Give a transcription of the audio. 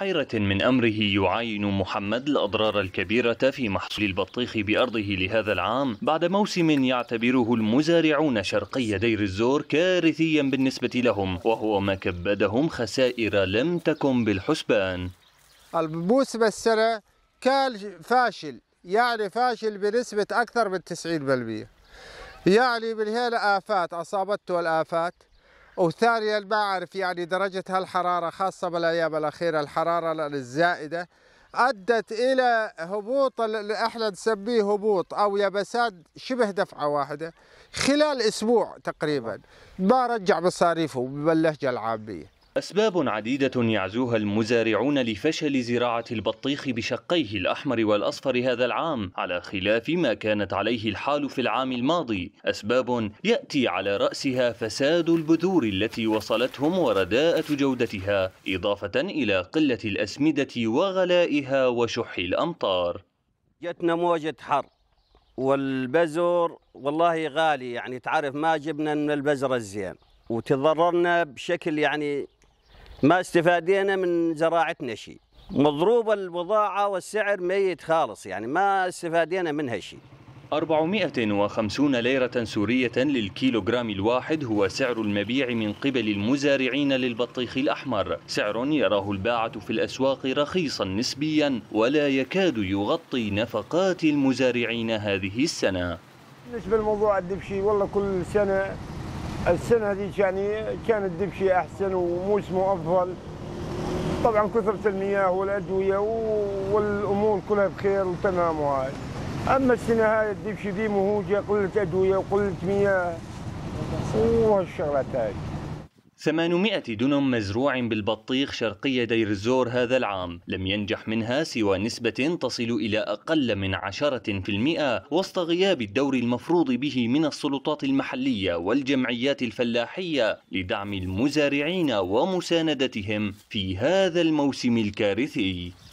حيرة من أمره يعاين محمد الأضرار الكبيرة في محصول البطيخ بأرضه لهذا العام بعد موسم يعتبره المزارعون شرقي دير الزور كارثيا بالنسبة لهم وهو ما كبدهم خسائر لم تكن بالحسبان البوس بالسنة كان فاشل يعني فاشل بنسبة أكثر من 90% يعني من هنا آفات أصابته الآفات وثانيا ما أعرف يعني درجة هالحرارة خاصة بالأيام الأخيرة الحرارة الزائدة أدت إلى هبوط اللي احنا نسميه هبوط أو يبسات شبه دفعة واحدة خلال أسبوع تقريبا نعم. ما رجع مصاريفه باللهجة العامية أسباب عديدة يعزوها المزارعون لفشل زراعة البطيخ بشقيه الأحمر والأصفر هذا العام على خلاف ما كانت عليه الحال في العام الماضي أسباب يأتي على رأسها فساد البذور التي وصلتهم ورداءة جودتها إضافة إلى قلة الأسمدة وغلائها وشح الأمطار جتنا موجة حر والبزر والله غالي يعني تعرف ما جبنا من البزر الزين وتضررنا بشكل يعني ما استفادينا من زراعتنا شيء مضروبة البضاعة والسعر ميت خالص يعني ما استفادينا منها شيء 450 ليرة سورية للكيلوغرام الواحد هو سعر المبيع من قبل المزارعين للبطيخ الأحمر سعر يراه الباعة في الأسواق رخيصا نسبيا ولا يكاد يغطي نفقات المزارعين هذه السنة بالنسبة لموضوع الدبشي والله كل سنة السنه هذيك يعني كان الدبشي احسن وموسمه افضل طبعا كثره المياه والادويه والامور كلها بخير وتمام وهاي اما السنه هاي الدبشي ديما مهوجة قله ادويه وقله مياه وهالشغلات هاي 800 دنم مزروع بالبطيخ شرقي دير الزور هذا العام لم ينجح منها سوى نسبة تصل إلى أقل من 10% وسط غياب الدور المفروض به من السلطات المحلية والجمعيات الفلاحية لدعم المزارعين ومساندتهم في هذا الموسم الكارثي